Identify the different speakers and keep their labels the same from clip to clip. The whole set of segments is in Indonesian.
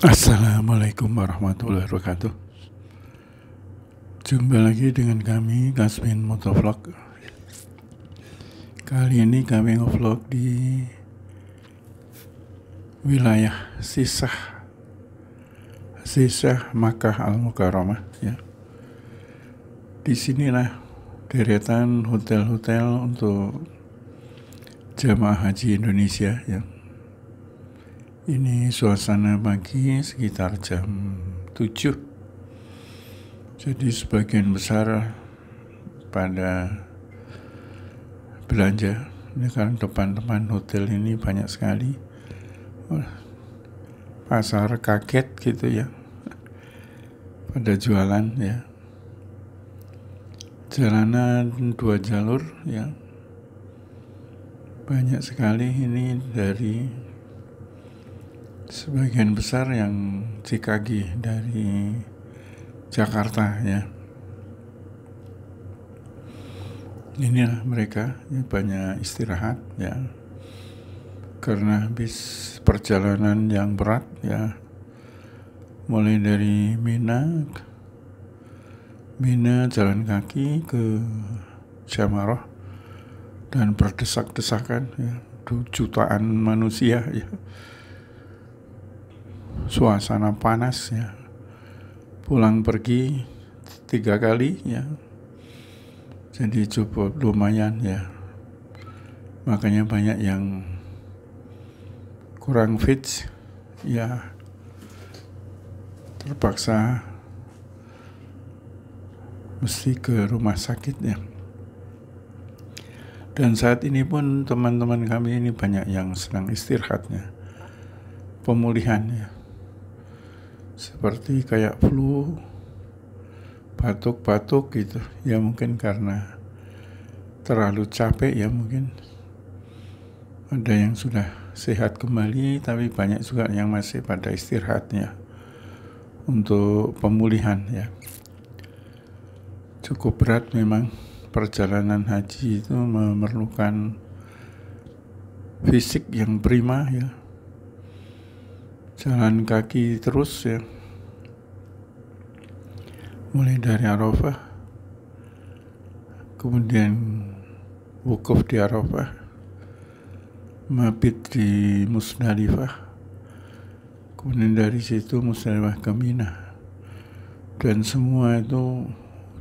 Speaker 1: Assalamualaikum warahmatullahi wabarakatuh Jumpa lagi dengan kami Kasmin Motovlog Kali ini kami ngevlog di Wilayah Sisah Sisah Makkah Al Mukarramah ya. sinilah deretan hotel-hotel untuk jamaah haji Indonesia yang ini suasana pagi sekitar jam 7. Jadi sebagian besar pada belanja. Ini kan depan-depan hotel ini banyak sekali. Pasar kaget gitu ya. Pada jualan ya. Jalanan dua jalur ya. Banyak sekali ini dari sebagian besar yang Cikagi dari Jakarta ya. Inilah mereka ya, banyak istirahat ya. Karena habis perjalanan yang berat ya. Mulai dari Mina Mina jalan kaki ke Jamaroh dan berdesak-desakan ya, jutaan manusia ya suasana panas ya pulang pergi tiga kali ya jadi cukup lumayan ya makanya banyak yang kurang fit ya terpaksa mesti ke rumah sakit ya dan saat ini pun teman-teman kami ini banyak yang sedang istirahatnya pemulihannya seperti kayak flu, batuk-batuk gitu. Ya mungkin karena terlalu capek ya mungkin. Ada yang sudah sehat kembali tapi banyak juga yang masih pada istirahatnya untuk pemulihan ya. Cukup berat memang perjalanan haji itu memerlukan fisik yang prima ya. Jalan kaki terus ya mulai dari Arafah kemudian wukuf di Arafah mabit di Musdalifah kemudian dari situ Musdalifah ke Mina dan semua itu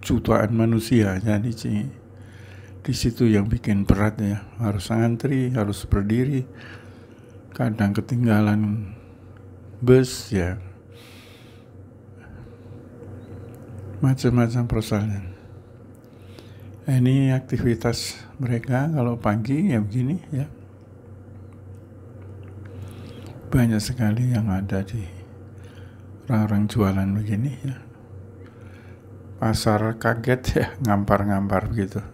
Speaker 1: jutaan manusia jadi di situ yang bikin berat ya harus antri harus berdiri kadang ketinggalan bus ya macam-macam persoalan. Eh, ini aktivitas mereka kalau pagi ya begini ya. Banyak sekali yang ada di orang-orang jualan begini ya. Pasar kaget ya, ngampar-ngampar begitu.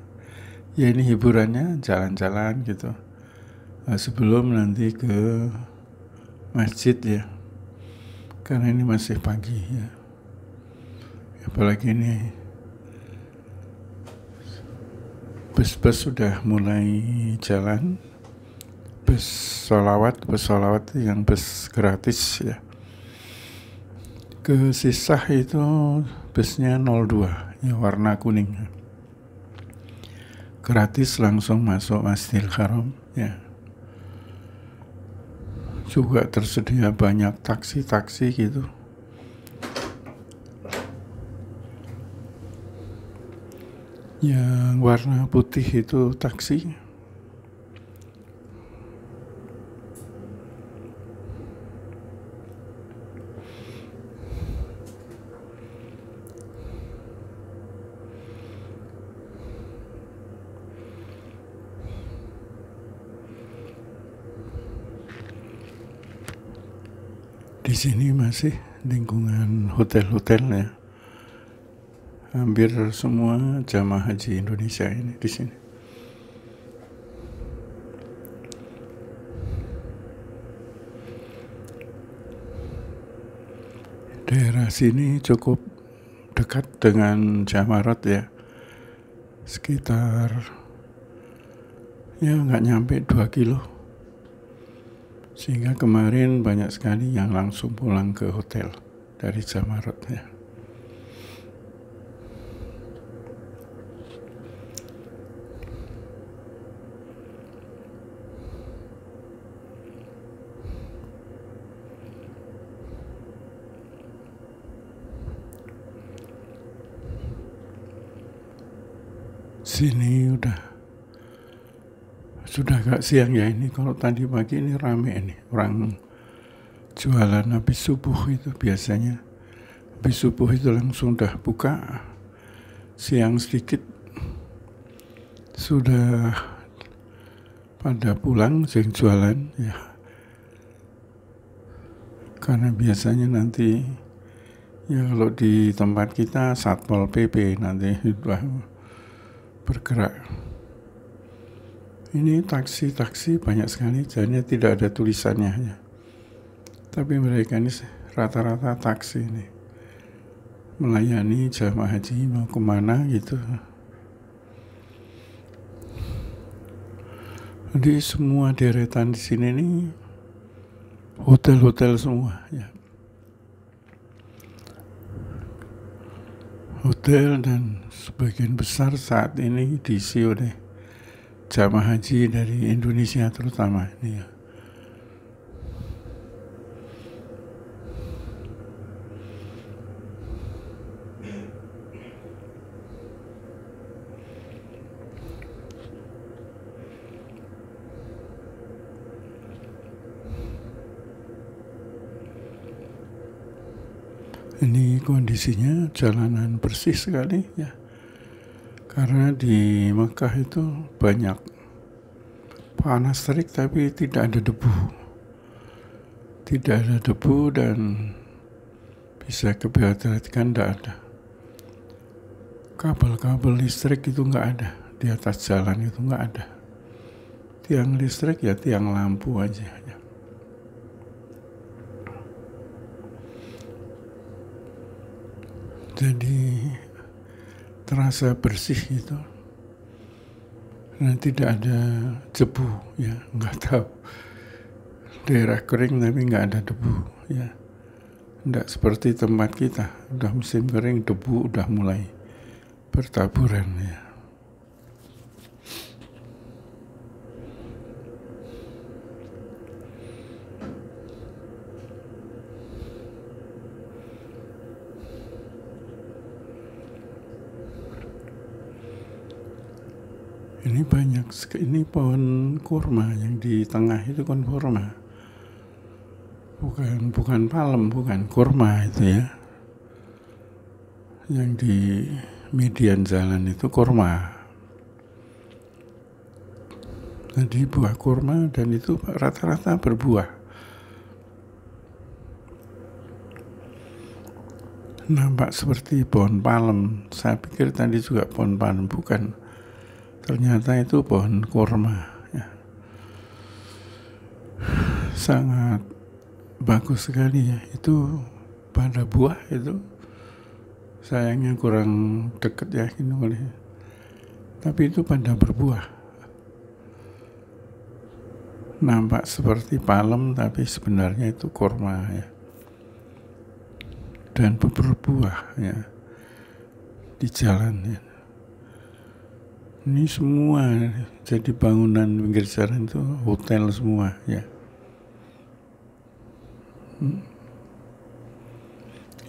Speaker 1: Ya ini hiburannya jalan-jalan gitu. Nah, sebelum nanti ke masjid ya. Karena ini masih pagi ya apalagi ini bus-bus sudah mulai jalan bus solawat bus solawat yang bus gratis ya ke sisa itu busnya 02 ya warna kuning gratis langsung masuk Masjidil Haram ya juga tersedia banyak taksi-taksi gitu yang warna putih itu taksi di sini masih lingkungan hotel-hotelnya hampir semua jamaah haji Indonesia ini di sini. Daerah sini cukup dekat dengan Jamarat ya, sekitar ya nggak nyampe 2 kilo. Sehingga kemarin banyak sekali yang langsung pulang ke hotel dari Jamarat ya. sini udah sudah gak siang ya ini kalau tadi pagi ini rame ini orang jualan habis subuh itu biasanya habis subuh itu langsung udah buka siang sedikit sudah pada pulang sing jualan ya karena biasanya nanti ya kalau di tempat kita satpol pp nanti itu bergerak. Ini taksi-taksi banyak sekali, jadinya tidak ada tulisannya Ya. Tapi mereka ini rata-rata taksi ini melayani jamaah haji mau kemana gitu. Jadi semua deretan di sini ini hotel-hotel semua ya hotel dan sebagian besar saat ini diisi oleh jamaah haji dari Indonesia terutama ini ya. Ini kondisinya jalanan bersih sekali ya. Karena di Mekah itu banyak panas terik tapi tidak ada debu. Tidak ada debu dan bisa kebiasaan tidak ada. Kabel-kabel listrik itu nggak ada di atas jalan itu nggak ada. Tiang listrik ya tiang lampu aja jadi terasa bersih itu, Nah, tidak ada debu ya, nggak tahu. Daerah kering tapi nggak ada debu ya. tidak seperti tempat kita, udah musim kering debu udah mulai bertaburan ya. ini banyak ini pohon kurma yang di tengah itu kan kurma bukan bukan palem bukan kurma itu ya yang di median jalan itu kurma jadi nah, buah kurma dan itu rata-rata berbuah nampak seperti pohon palem saya pikir tadi juga pohon palem bukan Ternyata itu pohon kurma. Ya. Sangat bagus sekali ya. Itu pada buah itu sayangnya kurang deket ya ini boleh tapi itu pada berbuah nampak seperti palem tapi sebenarnya itu kurma ya dan berbuah ya di jalan ya. Ini semua jadi bangunan pinggir jalan itu hotel semua ya. Hmm.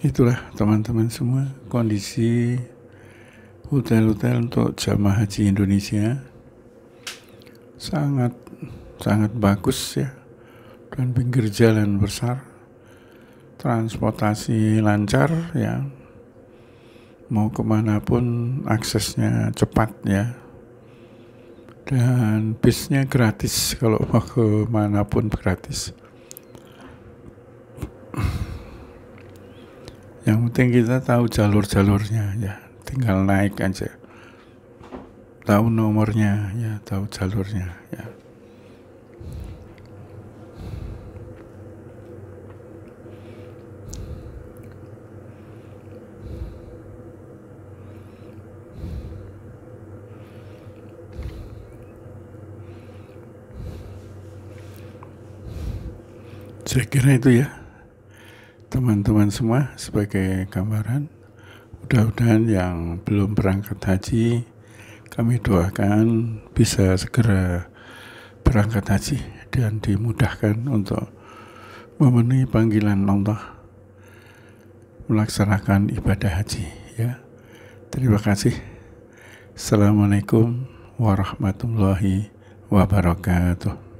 Speaker 1: Itulah teman-teman semua kondisi hotel-hotel untuk jamaah haji Indonesia sangat sangat bagus ya dan pinggir jalan besar transportasi lancar ya mau kemana pun aksesnya cepat ya dan bisnya gratis kalau mau pun gratis yang penting kita tahu jalur-jalurnya ya tinggal naik aja tahu nomornya ya tahu jalurnya ya Saya kira itu ya teman-teman semua sebagai gambaran. Mudah-mudahan yang belum berangkat haji kami doakan bisa segera berangkat haji dan dimudahkan untuk memenuhi panggilan Allah melaksanakan ibadah haji ya. Terima kasih. Assalamualaikum warahmatullahi wabarakatuh.